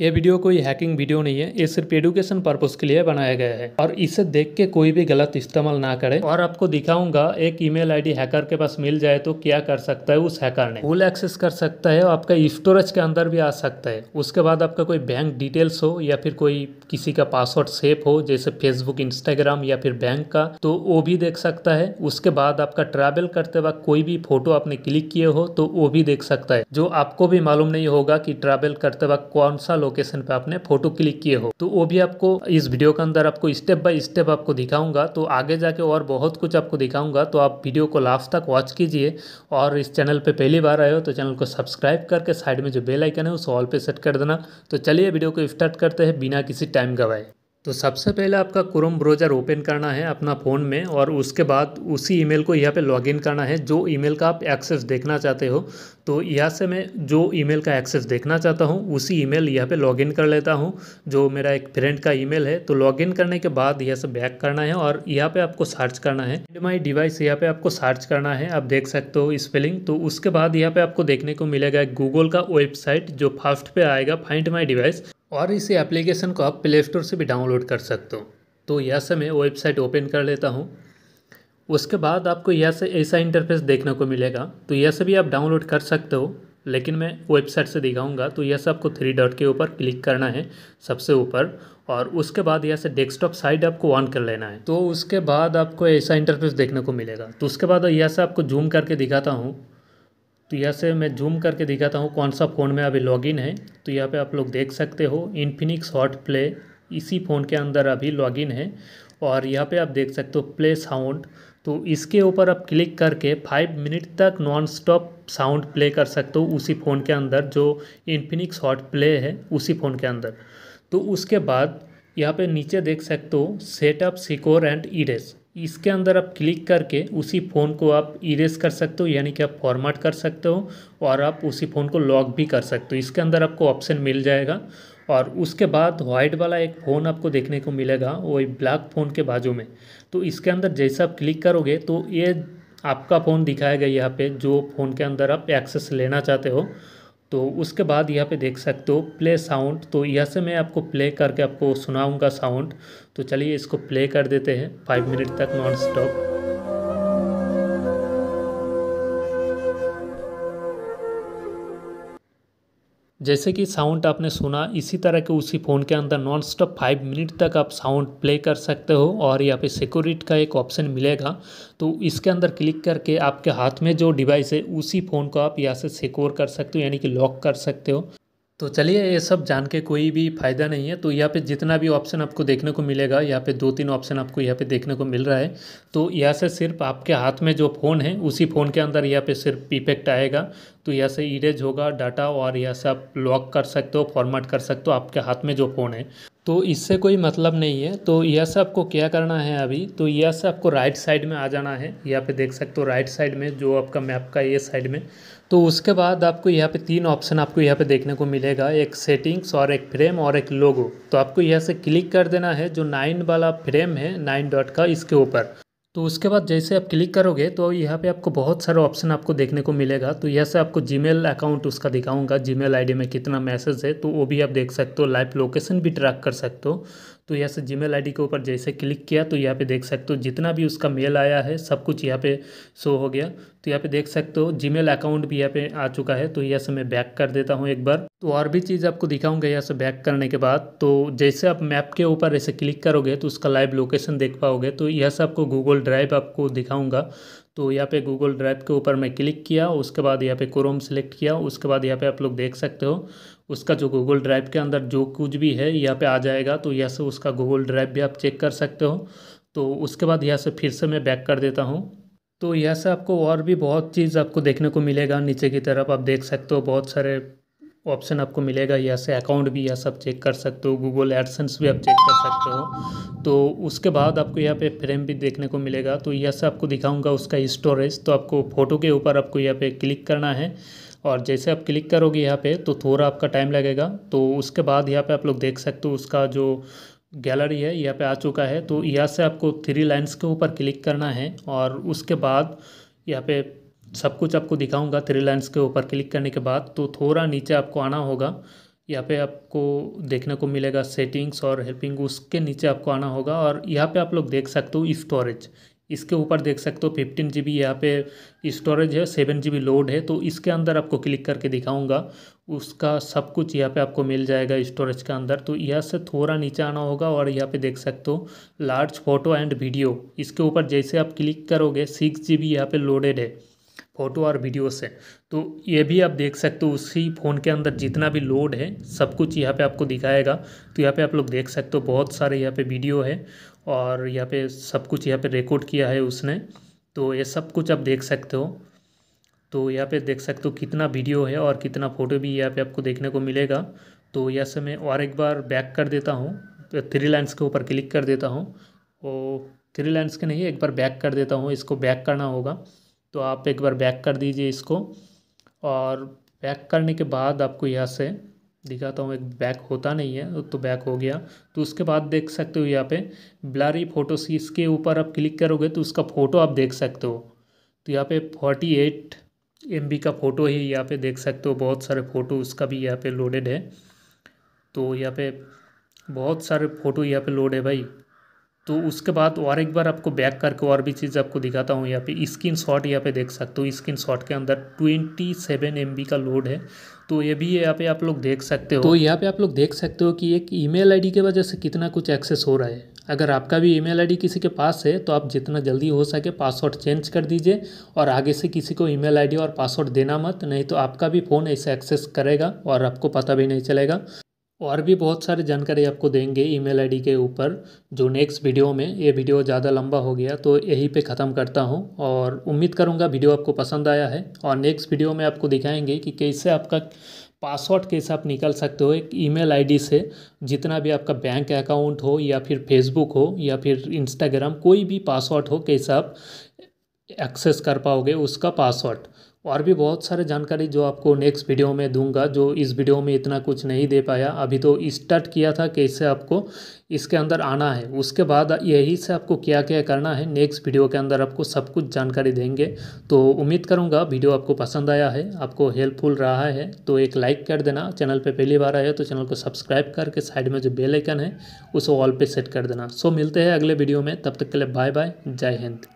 ये वीडियो कोई hacking video नहीं है ये सिर्फ एडुकेशन पर्पज के लिए बनाया गया है और इसे देख के कोई भी गलत इस्तेमाल ना करे और आपको दिखाऊंगा एक ईमेल आईडी हैकर के पास मिल जाए तो क्या कर सकता है उस हैकर ने फुल एक्सेस कर सकता है और आपका स्टोरेज के अंदर भी आ सकता है उसके बाद आपका कोई बैंक डिटेल्स हो या फिर कोई किसी का पासवर्ड सेफ हो जैसे फेसबुक इंस्टाग्राम या फिर बैंक का तो वो भी देख सकता है उसके बाद आपका ट्रैवल करते वक्त कोई भी फोटो आपने क्लिक किए हो तो वो भी देख सकता है जो आपको भी मालूम नहीं होगा की ट्रैवल करते वक्त कौन सा लोकेशन पे आपने फोटो क्लिक किए हो तो वो भी आपको इस वीडियो के अंदर आपको स्टेप बाय स्टेप आपको दिखाऊंगा तो आगे जाके और बहुत कुछ आपको दिखाऊंगा तो आप वीडियो को लास्ट तक वॉच कीजिए और इस चैनल पे पहली बार आए हो तो चैनल को सब्सक्राइब करके साइड में जो बेलाइकन आइकन है उसको ऑल पे सेट कर देना तो चलिए वीडियो को स्टार्ट करते हैं बिना किसी टाइम गवाए तो सबसे पहले आपका क्रोम ब्राउज़र ओपन करना है अपना फ़ोन में और उसके बाद उसी ईमेल को यहाँ पे लॉगिन करना है जो ईमेल का आप एक्सेस देखना चाहते हो तो यहाँ से मैं जो ईमेल का एक्सेस देखना चाहता हूँ उसी ईमेल यहाँ पे लॉगिन कर लेता हूँ जो मेरा एक फ्रेंड का ईमेल है तो लॉगिन करने के बाद यहाँ से बैक करना है और यहाँ पर आपको सर्च करना है माई डिवाइस यहाँ पर आपको सर्च करना है आप देख सकते हो स्पेलिंग तो उसके बाद यहाँ पर आपको देखने को मिलेगा गूगल का वेबसाइट जो फर्स्ट पर आएगा फाइंड माई डिवाइस और इस एप्लीकेशन को आप प्ले स्टोर से भी डाउनलोड कर सकते हो तो यह से मैं वेबसाइट ओपन कर लेता हूँ उसके बाद आपको यह से ऐसा इंटरफेस देखने को मिलेगा तो यह से भी आप डाउनलोड कर सकते हो लेकिन मैं वेबसाइट से दिखाऊंगा तो यह से आपको थ्री डॉट के ऊपर क्लिक करना है सबसे ऊपर और उसके बाद यह से डेस्कटॉप साइड आपको ऑन कर लेना है तो उसके बाद आपको ऐसा इंटरफेस देखने को मिलेगा तो उसके बाद यह से आपको जूम करके दिखाता हूँ तो यहाँ से मैं जूम करके दिखाता हूँ कौन सा फ़ोन में अभी लॉगिन है तो यहाँ पे आप लोग देख सकते हो इन्फिनिक्स हॉट प्ले इसी फ़ोन के अंदर अभी लॉगिन है और यहाँ पे आप देख सकते हो प्ले साउंड तो इसके ऊपर आप क्लिक करके फाइव मिनट तक नॉन स्टॉप साउंड प्ले कर सकते हो उसी फ़ोन के अंदर जो इन्फिनिक्स हॉट प्ले है उसी फ़ोन के अंदर तो उसके बाद यहाँ पे नीचे देख सकते हो सेटअप सिकोर एंड ईडेस इसके अंदर आप क्लिक करके उसी फ़ोन को आप इरेज कर सकते हो यानी कि आप फॉर्मेट कर सकते हो और आप उसी फ़ोन को लॉक भी कर सकते हो इसके अंदर आपको ऑप्शन मिल जाएगा और उसके बाद वाइट वाला एक फ़ोन आपको देखने को मिलेगा वही ब्लैक फ़ोन के बाजू में तो इसके अंदर जैसे आप क्लिक करोगे तो ये आपका फ़ोन दिखाएगा यहाँ पे जो फ़ोन के अंदर आप एक्सेस लेना चाहते हो तो उसके बाद यहाँ पे देख सकते हो प्ले साउंड तो यहाँ से मैं आपको प्ले करके आपको सुनाऊंगा साउंड तो चलिए इसको प्ले कर देते हैं फाइव मिनट तक नॉन स्टॉप जैसे कि साउंड आपने सुना इसी तरह के उसी फ़ोन के अंदर नॉन स्टॉप फाइव मिनट तक आप साउंड प्ले कर सकते हो और यहाँ पे सिक्योरिटी का एक ऑप्शन मिलेगा तो इसके अंदर क्लिक करके आपके हाथ में जो डिवाइस है उसी फ़ोन को आप यहाँ से सिक्योर कर सकते हो यानी कि लॉक कर सकते हो तो चलिए ये सब जान के कोई भी फ़ायदा नहीं है तो यहाँ पे जितना भी ऑप्शन आपको देखने को मिलेगा यहाँ पे दो तीन ऑप्शन आपको यहाँ पे देखने को मिल रहा है तो यहाँ से सिर्फ आपके हाथ में जो फ़ोन है उसी फ़ोन के अंदर यहाँ पे सिर्फ इफेक्ट e आएगा तो यहाँ से इरेज होगा डाटा और यहाँ से आप लॉक कर सकते हो फॉर्मेट कर सकते हो आपके हाथ में जो फ़ोन है तो इससे कोई मतलब नहीं है तो यस आपको क्या करना है अभी तो यस आपको राइट साइड में आ जाना है यहाँ पे देख सकते हो राइट साइड में जो आपका मैप का ये साइड में तो उसके बाद आपको यहाँ पे तीन ऑप्शन आपको यहाँ पे देखने को मिलेगा एक सेटिंग्स और एक फ्रेम और एक लोगो तो आपको यहाँ से क्लिक कर देना है जो नाइन वाला फ्रेम है नाइन डॉट का इसके ऊपर तो उसके बाद जैसे आप क्लिक करोगे तो यहाँ पे आपको बहुत सारे ऑप्शन आपको देखने को मिलेगा तो यहाँ से आपको जीमेल अकाउंट उसका दिखाऊंगा जीमेल आईडी में कितना मैसेज है तो वो भी आप देख सकते हो लाइव लोकेशन भी ट्रैक कर सकते हो तो यहाँ से जी मेल के ऊपर जैसे क्लिक किया तो यहाँ पे देख सकते हो जितना भी उसका मेल आया है सब कुछ यहाँ पे शो हो गया तो यहाँ पे देख सकते हो जी अकाउंट भी यहाँ पे आ चुका है तो यह से मैं बैक कर देता हूँ एक बार तो और भी चीज़ आपको दिखाऊंगा यहाँ से बैक करने के बाद तो जैसे आप मैप के ऊपर ऐसे क्लिक करोगे तो उसका लाइव लोकेशन देख पाओगे तो यह से आपको गूगल ड्राइव आपको दिखाऊँगा तो यहाँ पे गूगल ड्राइव के ऊपर मैं क्लिक किया उसके बाद यहाँ पे क्रोम सेलेक्ट किया उसके बाद यहाँ पे आप लोग देख सकते हो उसका जो गूगल ड्राइव के अंदर जो कुछ भी है यहाँ पे आ जाएगा तो यह से उसका गूगल ड्राइव भी आप चेक कर सकते हो तो उसके बाद यहाँ से फिर से मैं बैक कर देता हूँ तो यह से आपको और भी बहुत चीज़ आपको देखने को मिलेगा नीचे की तरफ आप देख सकते हो बहुत सारे ऑप्शन आपको मिलेगा यहाँ से अकाउंट भी यह सब चेक कर सकते हो गूगल एडसेंस भी आप चेक कर सकते हो तो उसके बाद आपको यहाँ पे फ्रेम भी देखने को मिलेगा तो यह से आपको दिखाऊंगा उसका स्टोरेज तो आपको फ़ोटो के ऊपर आपको यहाँ पे क्लिक करना है और जैसे आप क्लिक करोगे यहाँ पे तो थोड़ा आपका टाइम लगेगा तो उसके बाद यहाँ पे आप लोग देख सकते हो उसका जो गैलरी है यहाँ पे आ चुका है तो यहाँ से आपको थ्री लाइन्स के ऊपर क्लिक करना है और उसके बाद यहाँ पे सब कुछ आपको दिखाऊंगा थ्री लाइन्स के ऊपर क्लिक करने के बाद तो थोड़ा नीचे आपको आना होगा यहाँ पे आपको देखने को मिलेगा सेटिंग्स और हेल्पिंग उसके नीचे आपको आना होगा और यहाँ पे आप लोग देख सकते हो स्टोरेज इसके ऊपर देख सकते हो फिफ्टीन जी बी यहाँ पे स्टोरेज है सेवन जी बी लोड है तो इसके अंदर आपको क्लिक करके दिखाऊंगा उसका सब कुछ यहाँ पे आपको मिल जाएगा स्टोरेज के अंदर तो यहाँ से थोड़ा नीचे आना होगा और यहाँ पे देख सकते हो लार्ज फोटो एंड वीडियो इसके ऊपर जैसे आप क्लिक करोगे सिक्स जी बी यहाँ पर लोडेड है फ़ोटो और वीडियो से तो ये भी आप देख सकते हो उसी फ़ोन के अंदर जितना भी लोड है सब कुछ यहाँ पे आपको दिखाएगा तो यहाँ पे आप लोग देख सकते हो बहुत सारे यहाँ पे वीडियो है और यहाँ पे सब कुछ यहाँ पे रिकॉर्ड किया है उसने तो ये सब कुछ आप देख सकते हो तो यहाँ पे देख सकते हो कितना वीडियो है और कितना फ़ोटो भी यहाँ पे आपको देखने को मिलेगा तो यहाँ से मैं और एक बार बैक कर देता हूँ थ्री लाइन्स के ऊपर क्लिक कर देता हूँ वो थ्री लाइन्स के नहीं एक बार बैक कर देता हूँ इसको बैक करना होगा तो आप एक बार बैक कर दीजिए इसको और बैक करने के बाद आपको यहाँ से दिखाता हूँ एक बैक होता नहीं है तो बैक हो गया तो उसके बाद देख सकते हो यहाँ पे ब्लरी फोटो इसके ऊपर आप क्लिक करोगे तो उसका फ़ोटो आप देख सकते हो तो यहाँ पे फोर्टी एट एम का फ़ोटो ही यहाँ पे देख सकते हो बहुत सारे फ़ोटो उसका भी यहाँ पे लोडेड है तो यहाँ पे बहुत सारे फ़ोटो यहाँ पे लोड है भाई तो उसके बाद और एक बार आपको बैक करके और भी चीज़ आपको दिखाता हूँ यहाँ पे स्क्रीन शॉट यहाँ पे देख सकते हो स्क्रीन शॉट के अंदर ट्वेंटी सेवन एम का लोड है तो ये भी यहाँ पे आप लोग देख सकते हो तो यहाँ पे आप लोग देख सकते हो कि एक ईमेल आईडी के वजह से कितना कुछ एक्सेस हो रहा है अगर आपका भी ईमेल आईडी किसी के पास है तो आप जितना जल्दी हो सके पासवर्ड चेंज कर दीजिए और आगे से किसी को ईमेल आईडी और पासवर्ड देना मत नहीं तो आपका भी फ़ोन ऐसे एक्सेस करेगा और आपको पता भी नहीं चलेगा और भी बहुत सारी जानकारी आपको देंगे ईमेल आईडी के ऊपर जो नेक्स्ट वीडियो में ये वीडियो ज़्यादा लंबा हो गया तो यहीं पे ख़त्म करता हूँ और उम्मीद करूँगा वीडियो आपको पसंद आया है और नेक्स्ट वीडियो में आपको दिखाएंगे कि कैसे आपका पासवर्ड कैसे आप निकल सकते हो एक ईमेल आईडी से जितना भी आपका बैंक अकाउंट हो या फिर फेसबुक हो या फिर इंस्टाग्राम कोई भी पासवर्ड हो कैसे आप एक्सेस कर पाओगे उसका पासवर्ड और भी बहुत सारे जानकारी जो आपको नेक्स्ट वीडियो में दूंगा जो इस वीडियो में इतना कुछ नहीं दे पाया अभी तो स्टार्ट किया था कैसे आपको इसके अंदर आना है उसके बाद यही से आपको क्या क्या करना है नेक्स्ट वीडियो के अंदर आपको सब कुछ जानकारी देंगे तो उम्मीद करूँगा वीडियो आपको पसंद आया है आपको हेल्पफुल रहा है तो एक लाइक कर देना चैनल पर पहली बार आया तो चैनल को सब्सक्राइब करके साइड में जो बेलाइकन है उसे ऑल पर सेट कर देना सो मिलते हैं अगले वीडियो में तब तक के लिए बाय बाय जय हिंद